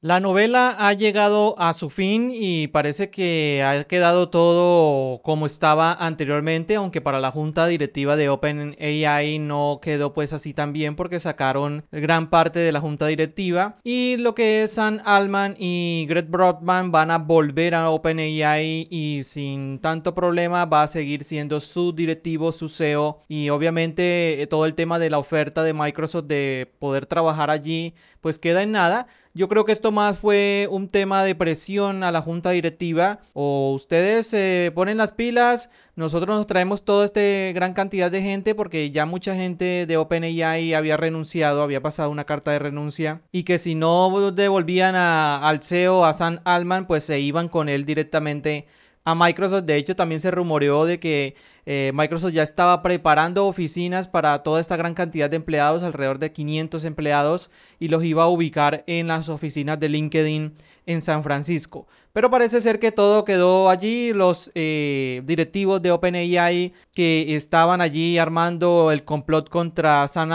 La novela ha llegado a su fin y parece que ha quedado todo como estaba anteriormente, aunque para la junta directiva de OpenAI no quedó pues así tan bien porque sacaron gran parte de la junta directiva y lo que es Sam Altman y Greg Broadman van a volver a OpenAI y sin tanto problema va a seguir siendo su directivo, su CEO y obviamente eh, todo el tema de la oferta de Microsoft de poder trabajar allí pues queda en nada. Yo creo que esto más fue un tema de presión a la junta directiva. O ustedes se eh, ponen las pilas, nosotros nos traemos toda esta gran cantidad de gente porque ya mucha gente de OpenAI había renunciado, había pasado una carta de renuncia y que si no devolvían al CEO, a San Alman, pues se iban con él directamente a Microsoft. De hecho, también se rumoreó de que eh, Microsoft ya estaba preparando oficinas para toda esta gran cantidad de empleados, alrededor de 500 empleados, y los iba a ubicar en las oficinas de LinkedIn en San Francisco. Pero parece ser que todo quedó allí. Los eh, directivos de OpenAI que estaban allí armando el complot contra San,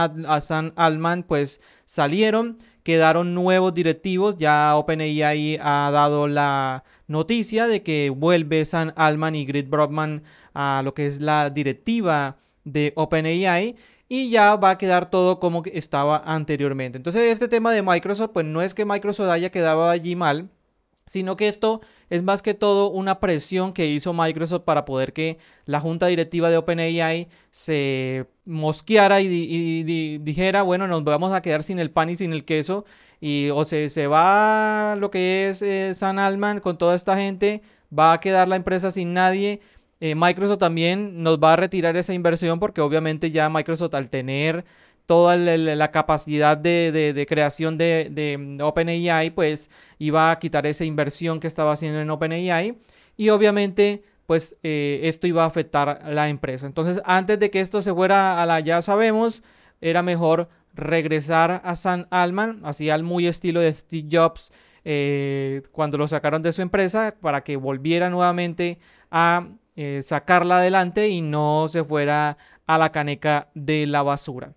Alman, pues salieron quedaron nuevos directivos. Ya OpenAI ha dado la noticia de que vuelve San Alman y Grit Brockman a lo que es la directiva de OpenAI y ya va a quedar todo como estaba anteriormente. Entonces este tema de Microsoft, pues no es que Microsoft haya quedado allí mal, sino que esto es más que todo una presión que hizo Microsoft para poder que la junta directiva de OpenAI se mosqueara y, dijera, bueno, nos vamos a quedar sin el pan y sin el queso, y o se, se va lo que es eh, San Alman con toda esta gente, va a quedar la empresa sin nadie. Eh, Microsoft también nos va a retirar esa inversión porque obviamente ya Microsoft al tener toda la capacidad de, creación de, OpenAI, pues iba a quitar esa inversión que estaba haciendo en OpenAI y obviamente pues eh, esto iba a afectar la empresa. Entonces antes de que esto se fuera a la ya sabemos, era mejor regresar a San Alman, así al muy estilo de Steve Jobs eh, cuando lo sacaron de su empresa, para que volviera nuevamente a eh, sacarla adelante y no se fuera a la caneca de la basura.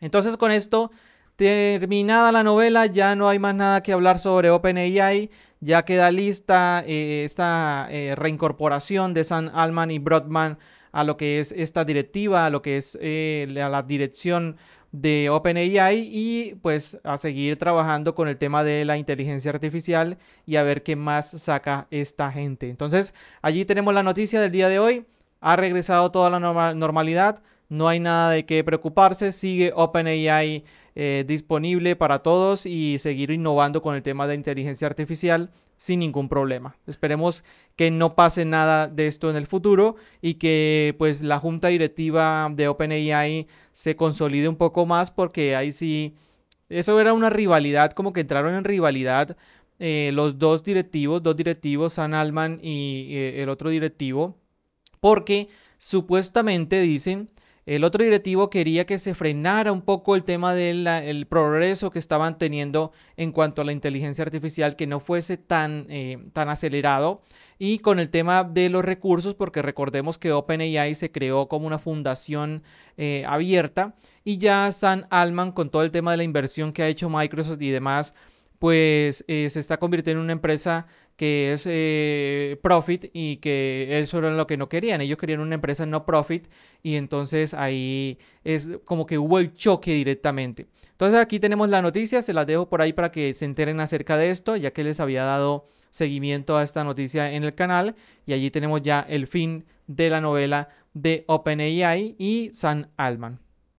Entonces con esto terminada la novela, ya no hay más nada que hablar sobre OpenAI, ya queda lista eh, esta eh, reincorporación de Sam Alman y Broadman a lo que es esta directiva, a lo que es eh, la, dirección de OpenAI y pues a seguir trabajando con el tema de la inteligencia artificial y a ver qué más saca esta gente. Entonces allí tenemos la noticia del día de hoy, ha regresado toda la normalidad no hay nada de qué preocuparse, sigue OpenAI eh, disponible para todos y seguir innovando con el tema de inteligencia artificial sin ningún problema. Esperemos que no pase nada de esto en el futuro y que pues la junta directiva de OpenAI se consolide un poco más porque ahí sí, eso era una rivalidad, como que entraron en rivalidad eh, los dos directivos, dos directivos, San Alman y eh, el otro directivo, porque supuestamente dicen el otro directivo quería que se frenara un poco el tema del progreso que estaban teniendo en cuanto a la inteligencia artificial, que no fuese tan, eh, tan acelerado. Y con el tema de los recursos, porque recordemos que OpenAI se creó como una fundación eh, abierta y ya San Alman, con todo el tema de la inversión que ha hecho Microsoft y demás, pues eh, se está convirtiendo en una empresa que es eh, profit y que eso era lo que no querían. Ellos querían una empresa no profit y entonces ahí es como que hubo el choque directamente. Entonces aquí tenemos la noticia, se las dejo por ahí para que se enteren acerca de esto, ya que les había dado seguimiento a esta noticia en el canal y allí tenemos ya el fin de la novela de OpenAI y San Alman.